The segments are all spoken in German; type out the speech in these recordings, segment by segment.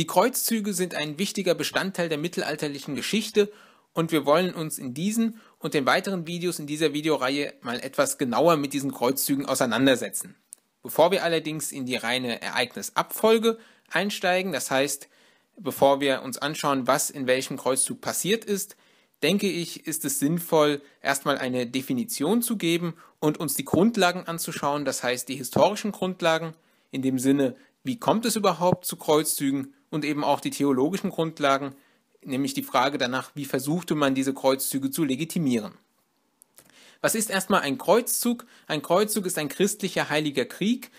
Die Kreuzzüge sind ein wichtiger Bestandteil der mittelalterlichen Geschichte und wir wollen uns in diesen und den weiteren Videos in dieser Videoreihe mal etwas genauer mit diesen Kreuzzügen auseinandersetzen. Bevor wir allerdings in die reine Ereignisabfolge einsteigen, das heißt, bevor wir uns anschauen, was in welchem Kreuzzug passiert ist, denke ich, ist es sinnvoll, erstmal eine Definition zu geben und uns die Grundlagen anzuschauen, das heißt die historischen Grundlagen, in dem Sinne, wie kommt es überhaupt zu Kreuzzügen und eben auch die theologischen Grundlagen, nämlich die Frage danach, wie versuchte man diese Kreuzzüge zu legitimieren. Was ist erstmal ein Kreuzzug? Ein Kreuzzug ist ein christlicher heiliger Krieg,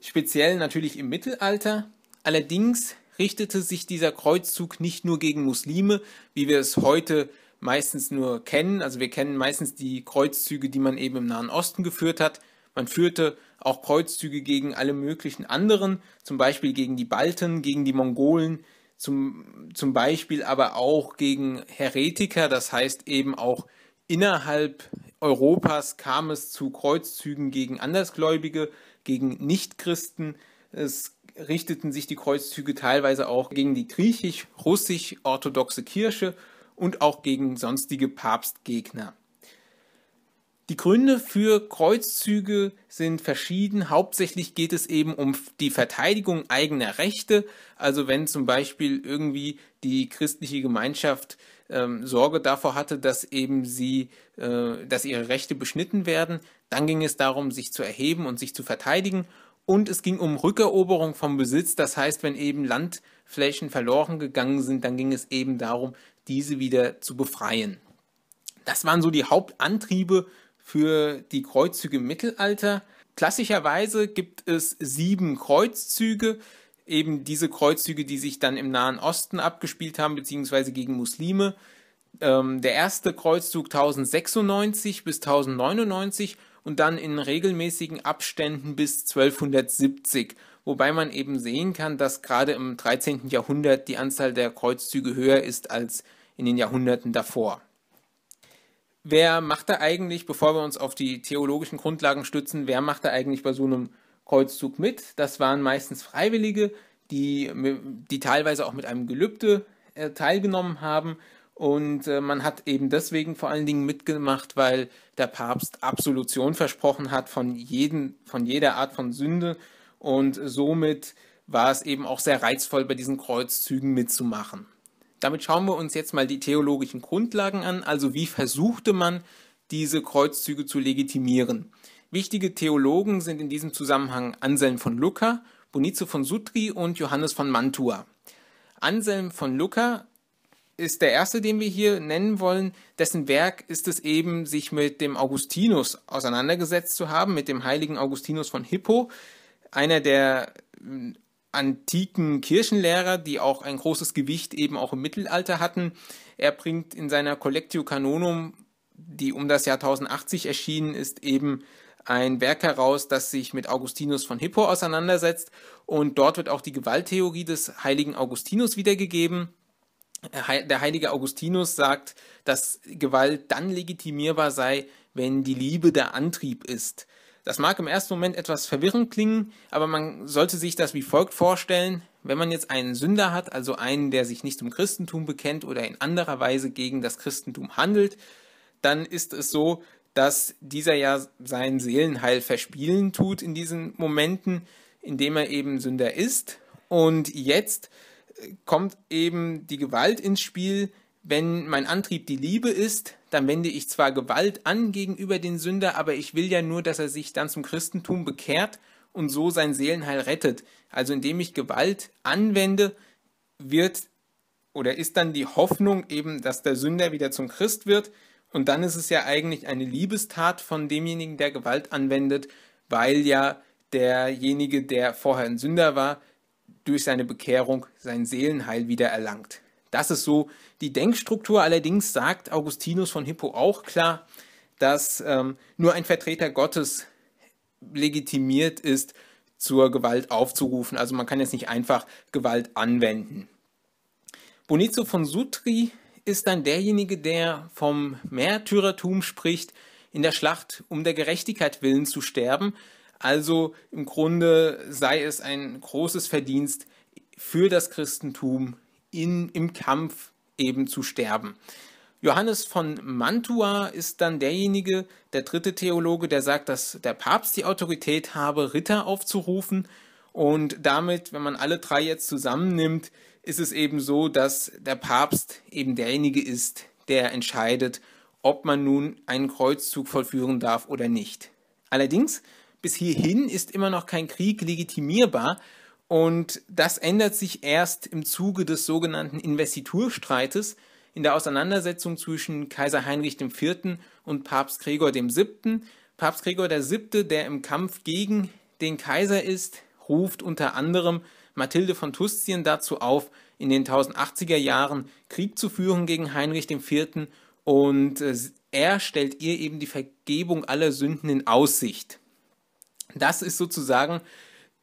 speziell natürlich im Mittelalter. Allerdings richtete sich dieser Kreuzzug nicht nur gegen Muslime, wie wir es heute meistens nur kennen. Also wir kennen meistens die Kreuzzüge, die man eben im Nahen Osten geführt hat. Man führte auch Kreuzzüge gegen alle möglichen anderen, zum Beispiel gegen die Balten, gegen die Mongolen, zum, zum Beispiel aber auch gegen Heretiker, das heißt eben auch innerhalb Europas kam es zu Kreuzzügen gegen Andersgläubige, gegen Nichtchristen. Es richteten sich die Kreuzzüge teilweise auch gegen die griechisch-russisch-orthodoxe Kirche und auch gegen sonstige Papstgegner. Die Gründe für Kreuzzüge sind verschieden. Hauptsächlich geht es eben um die Verteidigung eigener Rechte. Also wenn zum Beispiel irgendwie die christliche Gemeinschaft ähm, Sorge davor hatte, dass eben sie, äh, dass ihre Rechte beschnitten werden, dann ging es darum, sich zu erheben und sich zu verteidigen. Und es ging um Rückeroberung vom Besitz. Das heißt, wenn eben Landflächen verloren gegangen sind, dann ging es eben darum, diese wieder zu befreien. Das waren so die Hauptantriebe für die Kreuzzüge im Mittelalter. Klassischerweise gibt es sieben Kreuzzüge, eben diese Kreuzzüge, die sich dann im Nahen Osten abgespielt haben, beziehungsweise gegen Muslime. Ähm, der erste Kreuzzug 1096 bis 1099 und dann in regelmäßigen Abständen bis 1270, wobei man eben sehen kann, dass gerade im 13. Jahrhundert die Anzahl der Kreuzzüge höher ist als in den Jahrhunderten davor wer macht da eigentlich, bevor wir uns auf die theologischen Grundlagen stützen, wer macht da eigentlich bei so einem Kreuzzug mit? Das waren meistens Freiwillige, die, die teilweise auch mit einem Gelübde äh, teilgenommen haben. Und äh, man hat eben deswegen vor allen Dingen mitgemacht, weil der Papst Absolution versprochen hat von, jeden, von jeder Art von Sünde. Und somit war es eben auch sehr reizvoll, bei diesen Kreuzzügen mitzumachen. Damit schauen wir uns jetzt mal die theologischen Grundlagen an, also wie versuchte man, diese Kreuzzüge zu legitimieren. Wichtige Theologen sind in diesem Zusammenhang Anselm von Lucca, Bonizio von Sutri und Johannes von Mantua. Anselm von Lucca ist der erste, den wir hier nennen wollen. Dessen Werk ist es eben, sich mit dem Augustinus auseinandergesetzt zu haben, mit dem heiligen Augustinus von Hippo, einer der antiken Kirchenlehrer, die auch ein großes Gewicht eben auch im Mittelalter hatten. Er bringt in seiner Collectio Canonum, die um das Jahr 1080 erschienen ist, eben ein Werk heraus, das sich mit Augustinus von Hippo auseinandersetzt und dort wird auch die Gewalttheorie des heiligen Augustinus wiedergegeben. Der heilige Augustinus sagt, dass Gewalt dann legitimierbar sei, wenn die Liebe der Antrieb ist. Das mag im ersten Moment etwas verwirrend klingen, aber man sollte sich das wie folgt vorstellen. Wenn man jetzt einen Sünder hat, also einen, der sich nicht zum Christentum bekennt oder in anderer Weise gegen das Christentum handelt, dann ist es so, dass dieser ja sein Seelenheil verspielen tut in diesen Momenten, in dem er eben Sünder ist. Und jetzt äh, kommt eben die Gewalt ins Spiel, wenn mein Antrieb die Liebe ist, dann wende ich zwar Gewalt an gegenüber den Sünder, aber ich will ja nur, dass er sich dann zum Christentum bekehrt und so sein Seelenheil rettet. Also indem ich Gewalt anwende, wird oder ist dann die Hoffnung eben, dass der Sünder wieder zum Christ wird. Und dann ist es ja eigentlich eine Liebestat von demjenigen, der Gewalt anwendet, weil ja derjenige, der vorher ein Sünder war, durch seine Bekehrung sein Seelenheil wieder erlangt. Das ist so die Denkstruktur. Allerdings sagt Augustinus von Hippo auch klar, dass ähm, nur ein Vertreter Gottes legitimiert ist, zur Gewalt aufzurufen. Also man kann jetzt nicht einfach Gewalt anwenden. Bonizio von Sutri ist dann derjenige, der vom Märtyrertum spricht, in der Schlacht um der Gerechtigkeit willen zu sterben. Also im Grunde sei es ein großes Verdienst für das Christentum, in, im Kampf eben zu sterben. Johannes von Mantua ist dann derjenige, der dritte Theologe, der sagt, dass der Papst die Autorität habe, Ritter aufzurufen. Und damit, wenn man alle drei jetzt zusammennimmt, ist es eben so, dass der Papst eben derjenige ist, der entscheidet, ob man nun einen Kreuzzug vollführen darf oder nicht. Allerdings, bis hierhin ist immer noch kein Krieg legitimierbar und das ändert sich erst im Zuge des sogenannten Investiturstreites in der Auseinandersetzung zwischen Kaiser Heinrich IV. und Papst Gregor VII. Papst Gregor VII., der im Kampf gegen den Kaiser ist, ruft unter anderem Mathilde von Tustien dazu auf, in den 1080er Jahren Krieg zu führen gegen Heinrich IV. und äh, er stellt ihr eben die Vergebung aller Sünden in Aussicht. Das ist sozusagen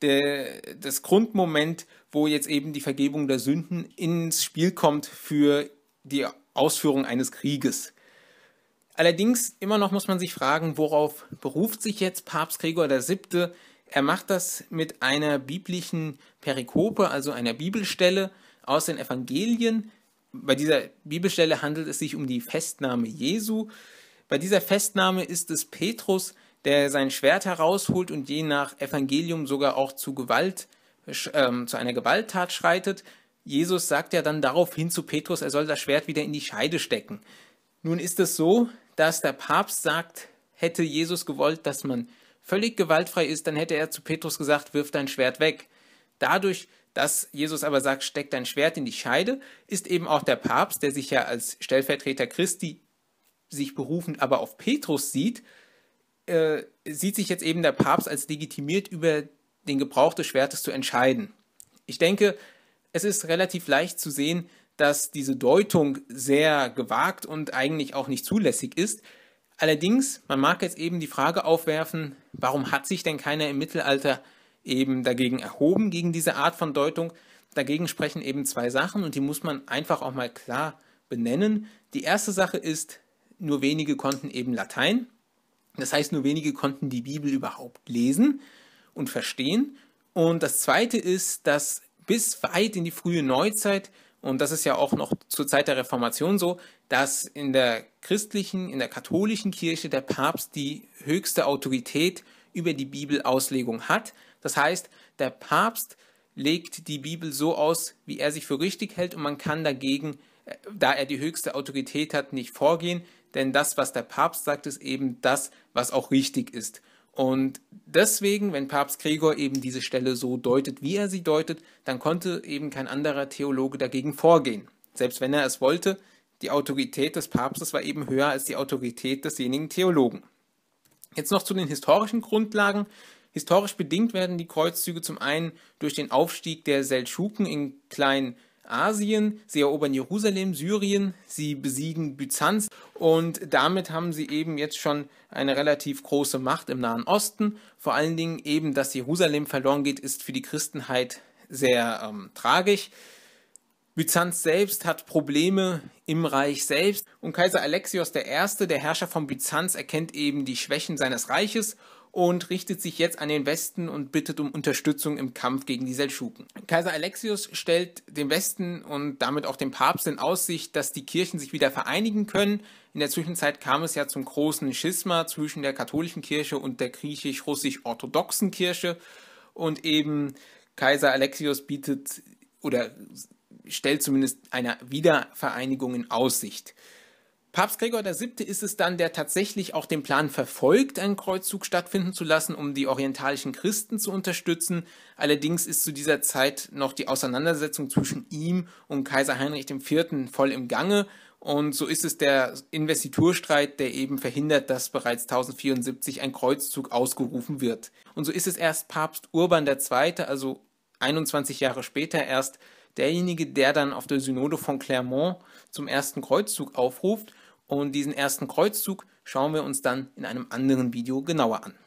der, das Grundmoment, wo jetzt eben die Vergebung der Sünden ins Spiel kommt für die Ausführung eines Krieges. Allerdings immer noch muss man sich fragen, worauf beruft sich jetzt Papst Gregor VII. Er macht das mit einer biblischen Perikope, also einer Bibelstelle aus den Evangelien. Bei dieser Bibelstelle handelt es sich um die Festnahme Jesu. Bei dieser Festnahme ist es Petrus, der sein Schwert herausholt und je nach Evangelium sogar auch zu Gewalt, ähm, zu einer Gewalttat schreitet. Jesus sagt ja dann daraufhin zu Petrus, er soll das Schwert wieder in die Scheide stecken. Nun ist es so, dass der Papst sagt, hätte Jesus gewollt, dass man völlig gewaltfrei ist, dann hätte er zu Petrus gesagt, wirf dein Schwert weg. Dadurch, dass Jesus aber sagt, steck dein Schwert in die Scheide, ist eben auch der Papst, der sich ja als Stellvertreter Christi sich berufend aber auf Petrus sieht, äh, sieht sich jetzt eben der Papst als legitimiert, über den Gebrauch des Schwertes zu entscheiden. Ich denke, es ist relativ leicht zu sehen, dass diese Deutung sehr gewagt und eigentlich auch nicht zulässig ist. Allerdings, man mag jetzt eben die Frage aufwerfen, warum hat sich denn keiner im Mittelalter eben dagegen erhoben, gegen diese Art von Deutung? Dagegen sprechen eben zwei Sachen und die muss man einfach auch mal klar benennen. Die erste Sache ist, nur wenige konnten eben Latein das heißt, nur wenige konnten die Bibel überhaupt lesen und verstehen. Und das Zweite ist, dass bis weit in die frühe Neuzeit, und das ist ja auch noch zur Zeit der Reformation so, dass in der christlichen, in der katholischen Kirche der Papst die höchste Autorität über die Bibelauslegung hat. Das heißt, der Papst legt die Bibel so aus, wie er sich für richtig hält, und man kann dagegen, äh, da er die höchste Autorität hat, nicht vorgehen denn das, was der Papst sagt, ist eben das, was auch richtig ist. Und deswegen, wenn Papst Gregor eben diese Stelle so deutet, wie er sie deutet, dann konnte eben kein anderer Theologe dagegen vorgehen. Selbst wenn er es wollte, die Autorität des Papstes war eben höher als die Autorität desjenigen Theologen. Jetzt noch zu den historischen Grundlagen. Historisch bedingt werden die Kreuzzüge zum einen durch den Aufstieg der Seldschuken in Klein Asien, sie erobern Jerusalem, Syrien, sie besiegen Byzanz und damit haben sie eben jetzt schon eine relativ große Macht im Nahen Osten. Vor allen Dingen eben, dass Jerusalem verloren geht, ist für die Christenheit sehr ähm, tragisch. Byzanz selbst hat Probleme im Reich selbst und Kaiser Alexios I., der Herrscher von Byzanz, erkennt eben die Schwächen seines Reiches und richtet sich jetzt an den Westen und bittet um Unterstützung im Kampf gegen die Seldschuken. Kaiser Alexius stellt dem Westen und damit auch dem Papst in Aussicht, dass die Kirchen sich wieder vereinigen können. In der Zwischenzeit kam es ja zum großen Schisma zwischen der katholischen Kirche und der griechisch-russisch-orthodoxen Kirche und eben Kaiser Alexius bietet oder stellt zumindest einer Wiedervereinigung in Aussicht. Papst Gregor VII. ist es dann, der tatsächlich auch den Plan verfolgt, einen Kreuzzug stattfinden zu lassen, um die orientalischen Christen zu unterstützen. Allerdings ist zu dieser Zeit noch die Auseinandersetzung zwischen ihm und Kaiser Heinrich IV. voll im Gange und so ist es der Investiturstreit, der eben verhindert, dass bereits 1074 ein Kreuzzug ausgerufen wird. Und so ist es erst Papst Urban II., also 21 Jahre später erst derjenige, der dann auf der Synode von Clermont zum ersten Kreuzzug aufruft. Und diesen ersten Kreuzzug schauen wir uns dann in einem anderen Video genauer an.